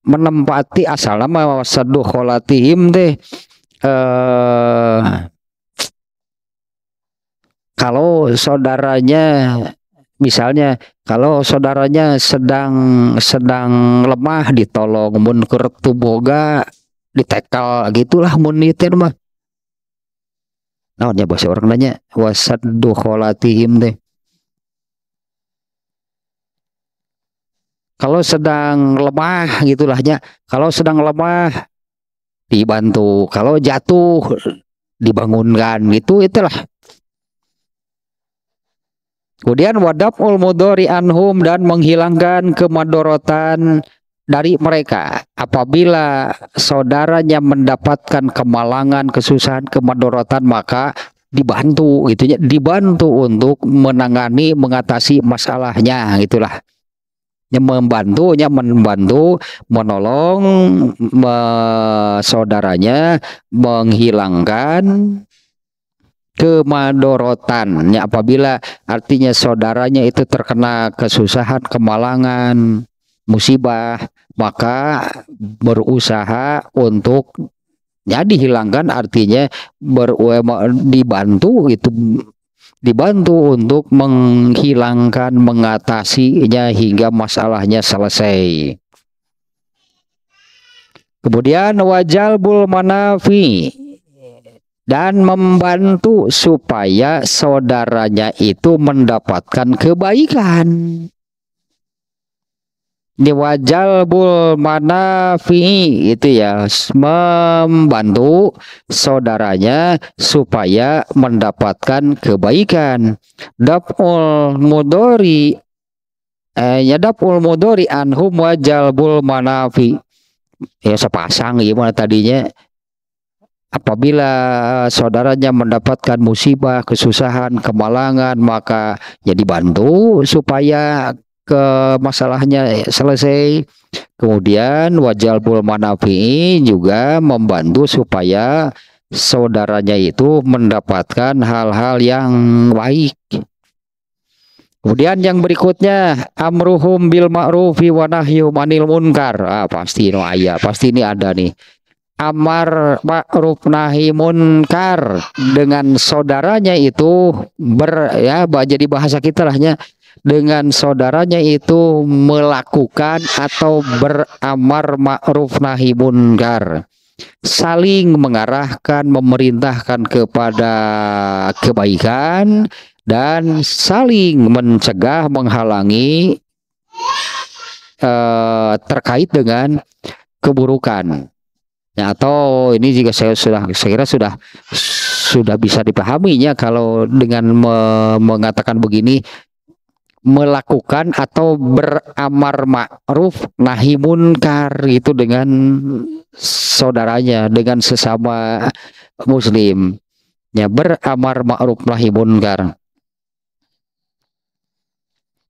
S1: menempati asal nama seduh kolatihim teh eh, kalau saudaranya misalnya kalau saudaranya sedang sedang lemah ditolong mun kertu tuboga ditekal gitulah mun nitir mah naonnya bahasa orang nanya wasaddu duholatihim deh kalau sedang lemah gitulahnya kalau sedang lemah dibantu kalau jatuh dibangunkan gitu itulah Kemudian wadaful ulmudori anhum dan menghilangkan kemadorotan dari mereka apabila saudaranya mendapatkan kemalangan, kesusahan, kemadorotan maka dibantu gitu ya, dibantu untuk menangani, mengatasi masalahnya gitulah. Ya, membantunya membantu menolong me, saudaranya menghilangkan kemadorotan ya apabila artinya saudaranya itu terkena kesusahan kemalangan musibah maka berusaha untuk ya dihilangkan artinya ber dibantu itu dibantu untuk menghilangkan mengatasinya hingga masalahnya selesai kemudian wajal bul manafi dan membantu supaya saudaranya itu mendapatkan kebaikan. Diwajal bul mana fi itu ya membantu saudaranya supaya mendapatkan kebaikan. Dapul mudori eh, ya dapul mudori anhum wajal bul manafi ya sepasang gimana tadinya Apabila eh, saudaranya mendapatkan musibah, kesusahan, kemalangan, maka ya bantu supaya ke masalahnya selesai. Kemudian wajal manafi juga membantu supaya saudaranya itu mendapatkan hal-hal yang baik. Kemudian yang berikutnya amruhum bil ma'rufi wa nahyum anil munkar. Ah pasti ini ayah, pasti ini ada nih amar ma'ruf nahi munkar dengan saudaranya itu ber ya jadi bahasa kita lahnya dengan saudaranya itu melakukan atau beramar ma'ruf nahi munkar saling mengarahkan memerintahkan kepada kebaikan dan saling mencegah menghalangi eh, terkait dengan keburukan ya atau ini juga saya sudah saya kira sudah sudah bisa dipahaminya kalau dengan me mengatakan begini melakukan atau beramar ma'ruf nahi munkar itu dengan saudaranya dengan sesama muslim ya beramar ma'ruf nahi munkar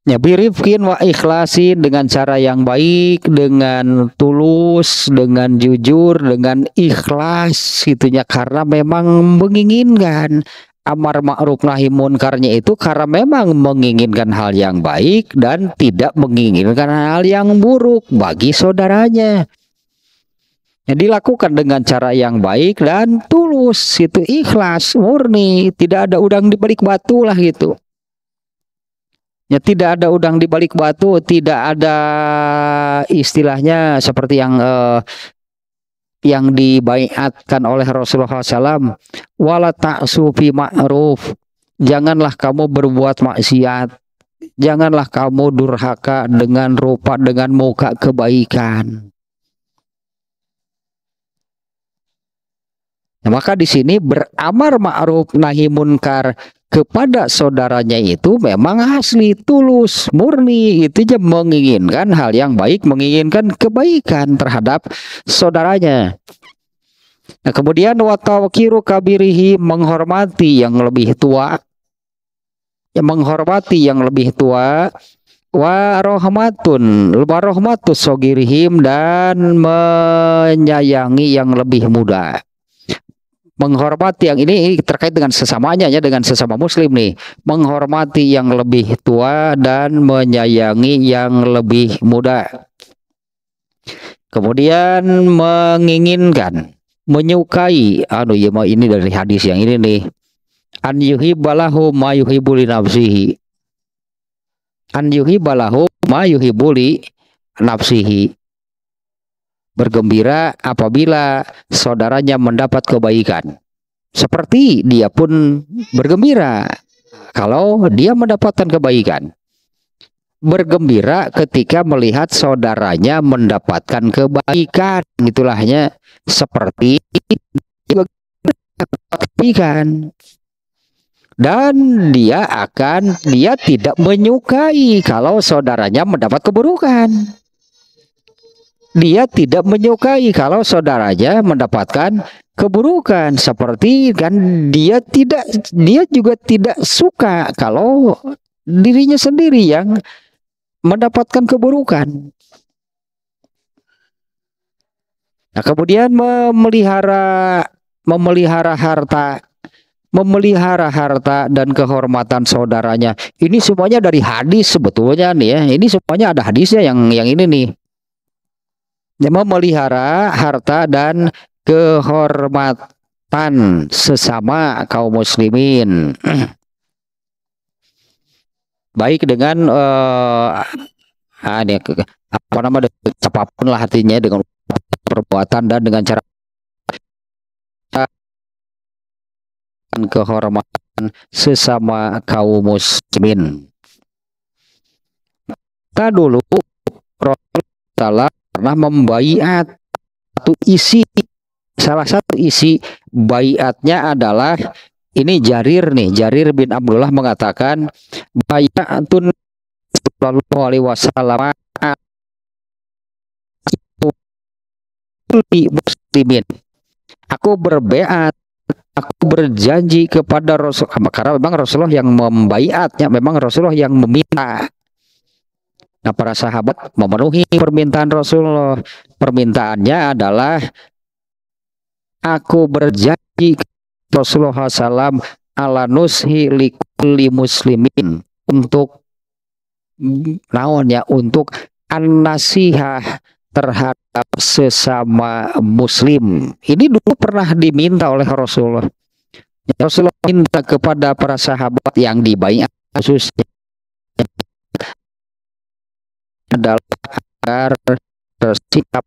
S1: Ya, birifkin wa ikhlasin dengan cara yang baik, dengan tulus, dengan jujur, dengan ikhlas gitunya karena memang menginginkan amar ma'ruf nahi munkarnya itu karena memang menginginkan hal yang baik dan tidak menginginkan hal yang buruk bagi saudaranya. Ya, dilakukan dengan cara yang baik dan tulus, itu ikhlas, murni, tidak ada udang di balik batu lah gitu. Ya, tidak ada udang di balik batu, tidak ada istilahnya seperti yang eh, yang dibaiatkan oleh Rasulullah SAW. Wala ta'sufi ma'ruf. Janganlah kamu berbuat maksiat. Janganlah kamu durhaka dengan rupa, dengan muka kebaikan. Nah, maka di sini beramar ma'ruf nahi munkar kepada saudaranya itu memang asli tulus murni itu aja menginginkan hal yang baik menginginkan kebaikan terhadap saudaranya nah kemudian watawakiru kabirihi menghormati yang lebih tua ya, menghormati yang lebih tua warohmatun warohmatus sogirihim dan menyayangi yang lebih muda menghormati yang ini terkait dengan sesamanya ya dengan sesama muslim nih menghormati yang lebih tua dan menyayangi yang lebih muda kemudian menginginkan menyukai anu ya mau ini dari hadis yang ini nih an yuhibbalahu ma yuhibbu nafsihi an yuhibbalahu ma yuhibbu nafsihi bergembira apabila saudaranya mendapat kebaikan. Seperti dia pun bergembira kalau dia mendapatkan kebaikan. Bergembira ketika melihat saudaranya mendapatkan kebaikan. Itulahnya seperti kebaikan. Dan dia akan, dia tidak menyukai kalau saudaranya mendapat keburukan dia tidak menyukai kalau saudaranya mendapatkan keburukan seperti kan dia tidak dia juga tidak suka kalau dirinya sendiri yang mendapatkan keburukan. Nah, kemudian memelihara memelihara harta memelihara harta dan kehormatan saudaranya. Ini semuanya dari hadis sebetulnya nih ya. Ini semuanya ada hadisnya yang yang ini nih. Ya, memelihara harta dan kehormatan sesama kaum muslimin baik dengan uh, ini, apa nama apapun lah hatinya dengan perbuatan dan dengan cara kehormatan sesama kaum muslimin. Kita dulu Rasulullah pernah membaiat satu isi salah satu isi baiatnya adalah ini Jarir nih Jarir bin Abdullah mengatakan baiatun lalu wali wasallam muslimin aku berbeat aku berjanji kepada Rasul karena memang Rasulullah yang membaiatnya memang Rasulullah yang meminta Nah, para sahabat memenuhi permintaan Rasulullah. Permintaannya adalah aku berjanji Rasulullah SAW ala nushi likuli muslimin untuk naonnya untuk an-nasihah terhadap sesama muslim. Ini dulu pernah diminta oleh Rasulullah. Rasulullah minta kepada para sahabat yang dibayar khususnya adalah agar bersikap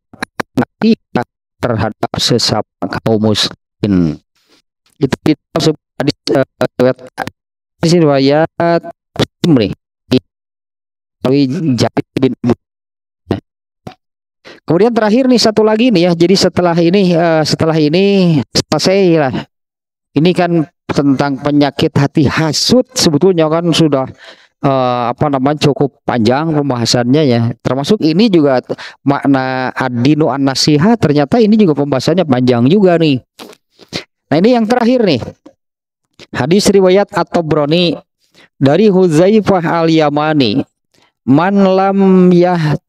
S1: empatika terhadap sesama kaum muslim Itu kita sebut hadis riwayat eh, eh, hadis riwayat Muslim nih. Jabir bin Kemudian terakhir nih satu lagi nih ya. Jadi setelah ini uh, setelah ini selesai lah. Ini kan tentang penyakit hati hasut sebetulnya kan sudah uh, apa namanya cukup panjang pembahasannya ya. Termasuk ini juga makna adino ad an ternyata ini juga pembahasannya panjang juga nih. Nah, ini yang terakhir nih. Hadis riwayat atau broni dari Huzaifah al-Yamani. Man lam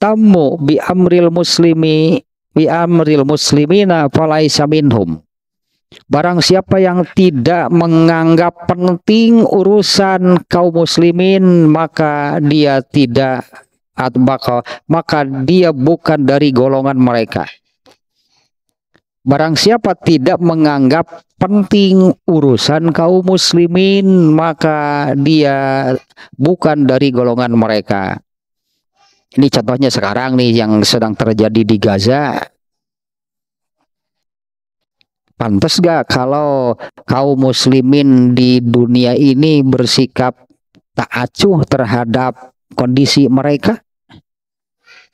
S1: tamu bi amril muslimi bi amril muslimina falaisa minhum. Barang siapa yang tidak menganggap penting urusan kaum muslimin, maka dia tidak atbaqa maka dia bukan dari golongan mereka. Barang siapa tidak menganggap penting urusan kaum muslimin, maka dia bukan dari golongan mereka. Ini contohnya sekarang nih yang sedang terjadi di Gaza. Pantes gak kalau kaum muslimin di dunia ini bersikap tak acuh terhadap kondisi mereka?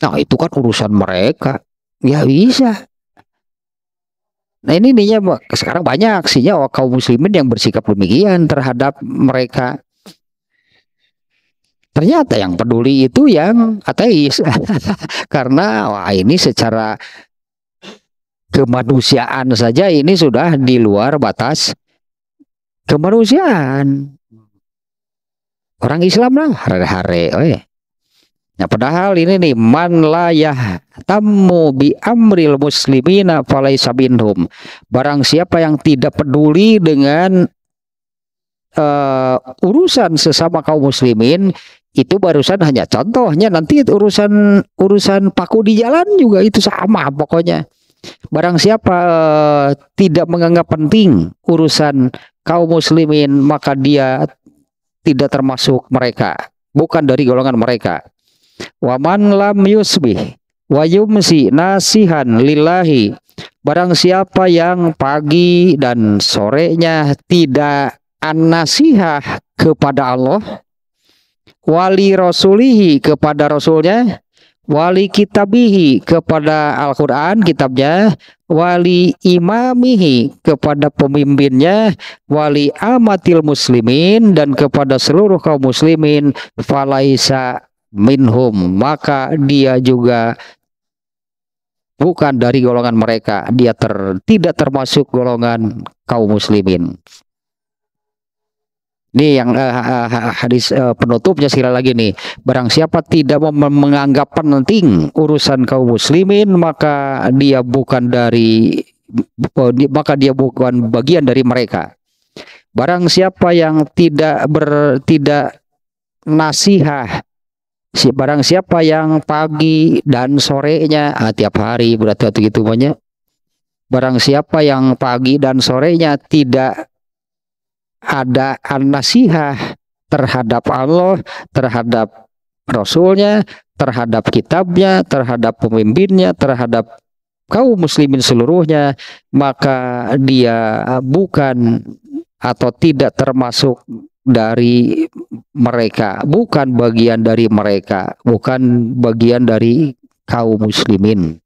S1: Nah itu kan urusan mereka. Ya bisa. Nah ini nih sekarang banyak aksinya oh, kaum muslimin yang bersikap demikian terhadap mereka. Ternyata yang peduli itu yang ateis karena wah ini secara kemanusiaan saja ini sudah di luar batas kemanusiaan. Orang Islam lah, hari-hari. Nah, padahal ini nih man layah tamu bi amril muslimina falaisa sabinhum. Barang siapa yang tidak peduli dengan uh, urusan sesama kaum muslimin, itu barusan hanya contohnya nanti urusan urusan paku di jalan juga itu sama pokoknya. Barang siapa eh, tidak menganggap penting urusan kaum muslimin, maka dia tidak termasuk mereka, bukan dari golongan mereka. Waman lam yusbih wa yumsi nasihan lillahi. Barang siapa yang pagi dan sorenya tidak an-nasihah kepada Allah wali rasulihi kepada rasulnya wali kitabihi kepada Al-Qur'an kitabnya wali imamihi kepada pemimpinnya wali amatil muslimin dan kepada seluruh kaum muslimin falaisa minhum maka dia juga bukan dari golongan mereka dia ter, tidak termasuk golongan kaum muslimin Nih yang uh, hadis uh, penutupnya sila lagi nih. Barang siapa tidak menganggap penting urusan kaum muslimin maka dia bukan dari uh, maka dia bukan bagian dari mereka. Barang siapa yang tidak ber tidak nasihah si barang siapa yang pagi dan sorenya ah, tiap hari berarti waktu gitu banyak barang siapa yang pagi dan sorenya tidak ada an terhadap Allah, terhadap Rasulnya, terhadap kitabnya, terhadap pemimpinnya, terhadap kaum muslimin seluruhnya, maka dia bukan atau tidak termasuk dari mereka, bukan bagian dari mereka, bukan bagian dari kaum muslimin.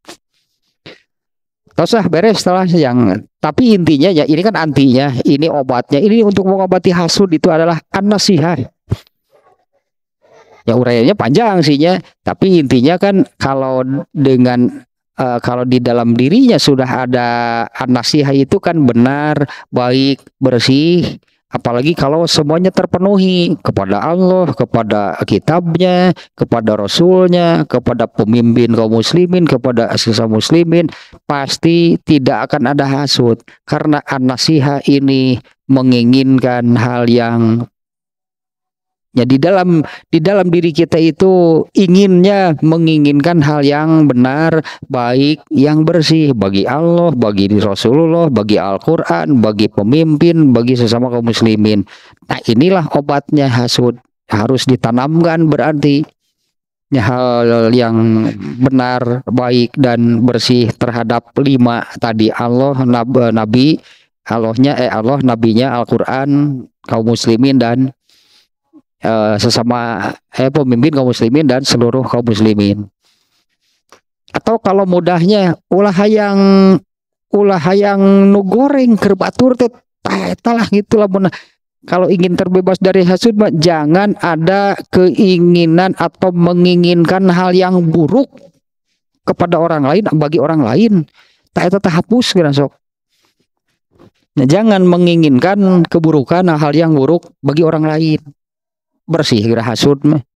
S1: Tosah beres setelah yang tapi intinya ya ini kan antinya, ini obatnya, ini untuk mengobati hasud itu adalah anasihah. Ya uraiannya panjang sihnya, tapi intinya kan kalau dengan uh, kalau di dalam dirinya sudah ada anasihah itu kan benar, baik, bersih, Apalagi kalau semuanya terpenuhi kepada Allah, kepada kitabnya, kepada rasulnya, kepada pemimpin kaum muslimin, kepada sesama muslimin, pasti tidak akan ada hasut. Karena anasihah ini menginginkan hal yang Ya di dalam di dalam diri kita itu inginnya menginginkan hal yang benar, baik, yang bersih bagi Allah, bagi Rasulullah, bagi Al-Qur'an, bagi pemimpin, bagi sesama kaum muslimin. Nah, inilah obatnya hasud harus ditanamkan berarti ya, hal yang benar, baik dan bersih terhadap lima tadi Allah, Nabi, Allahnya eh Allah, nabinya Al-Qur'an, kaum muslimin dan Eh, sesama eh, pemimpin kaum muslimin dan seluruh kaum muslimin. Atau kalau mudahnya ulah hayang ulah hayang nu goreng keur batur teh talah gitu Kalau ingin terbebas dari hasud jangan ada keinginan atau menginginkan hal yang buruk kepada orang lain bagi orang lain. Tak eta hapus sok. Nah, jangan menginginkan keburukan hal yang buruk bagi orang lain. bersih gerah hasut mah